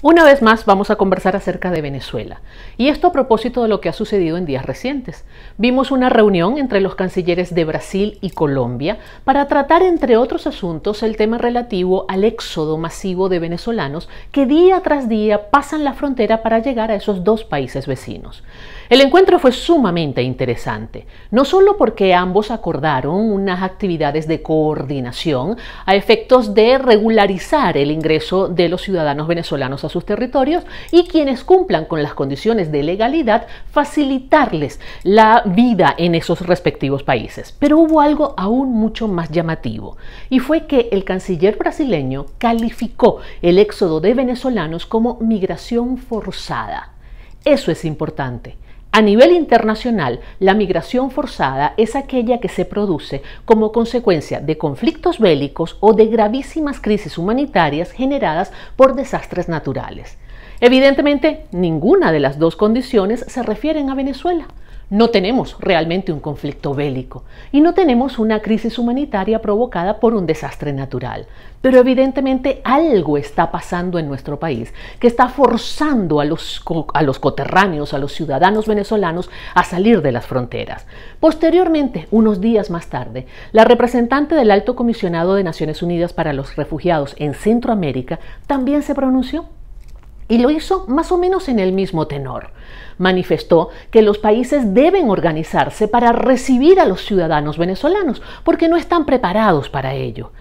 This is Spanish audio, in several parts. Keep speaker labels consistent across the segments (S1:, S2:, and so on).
S1: Una vez más vamos a conversar acerca de Venezuela, y esto a propósito de lo que ha sucedido en días recientes. Vimos una reunión entre los cancilleres de Brasil y Colombia para tratar, entre otros asuntos, el tema relativo al éxodo masivo de venezolanos que día tras día pasan la frontera para llegar a esos dos países vecinos. El encuentro fue sumamente interesante, no solo porque ambos acordaron unas actividades de coordinación a efectos de regularizar el ingreso de los ciudadanos venezolanos a sus territorios y quienes cumplan con las condiciones de legalidad facilitarles la vida en esos respectivos países. Pero hubo algo aún mucho más llamativo y fue que el canciller brasileño calificó el éxodo de venezolanos como migración forzada. Eso es importante. A nivel internacional, la migración forzada es aquella que se produce como consecuencia de conflictos bélicos o de gravísimas crisis humanitarias generadas por desastres naturales. Evidentemente, ninguna de las dos condiciones se refieren a Venezuela. No tenemos realmente un conflicto bélico y no tenemos una crisis humanitaria provocada por un desastre natural. Pero evidentemente algo está pasando en nuestro país que está forzando a los, coterráneos, a los ciudadanos venezolanos a salir de las fronteras. Posteriormente, unos días más tarde, la representante del Alto Comisionado de Naciones Unidas para los Refugiados en Centroamérica también se pronunció y lo hizo más o menos en el mismo tenor. Manifestó que los países deben organizarse para recibir a los ciudadanos venezolanos, porque no están preparados para ello.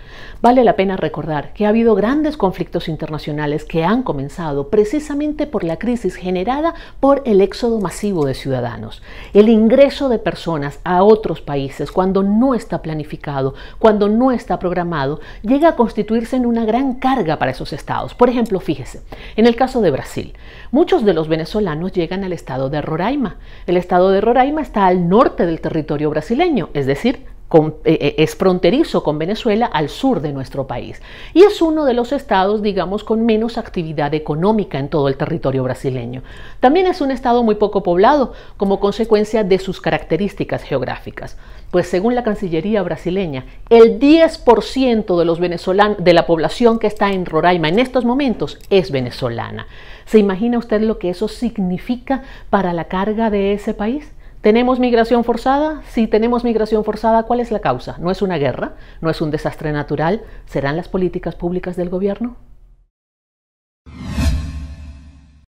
S1: Vale la pena recordar que ha habido grandes conflictos internacionales que han comenzado precisamente por la crisis generada por el éxodo masivo de ciudadanos, el ingreso de personas a otros países cuando no está planificado, cuando no está programado, llega a constituirse en una gran carga para esos estados. Por ejemplo, fíjese, en el caso de Brasil. Muchos de los venezolanos llegan al estado de Roraima. El estado de Roraima está al norte del territorio brasileño, es decir, eh, eh, es fronterizo con Venezuela al sur de nuestro país y es uno de los estados, digamos, con menos actividad económica en todo el territorio brasileño. También es un estado muy poco poblado como consecuencia de sus características geográficas, pues según la Cancillería brasileña, el 10% de, los venezolanos, de la población que está en Roraima en estos momentos es venezolana. ¿Se imagina usted lo que eso significa para la carga de ese país? ¿Tenemos migración forzada? Si tenemos migración forzada, ¿cuál es la causa? ¿No es una guerra? ¿No es un desastre natural? ¿Serán las políticas públicas del gobierno?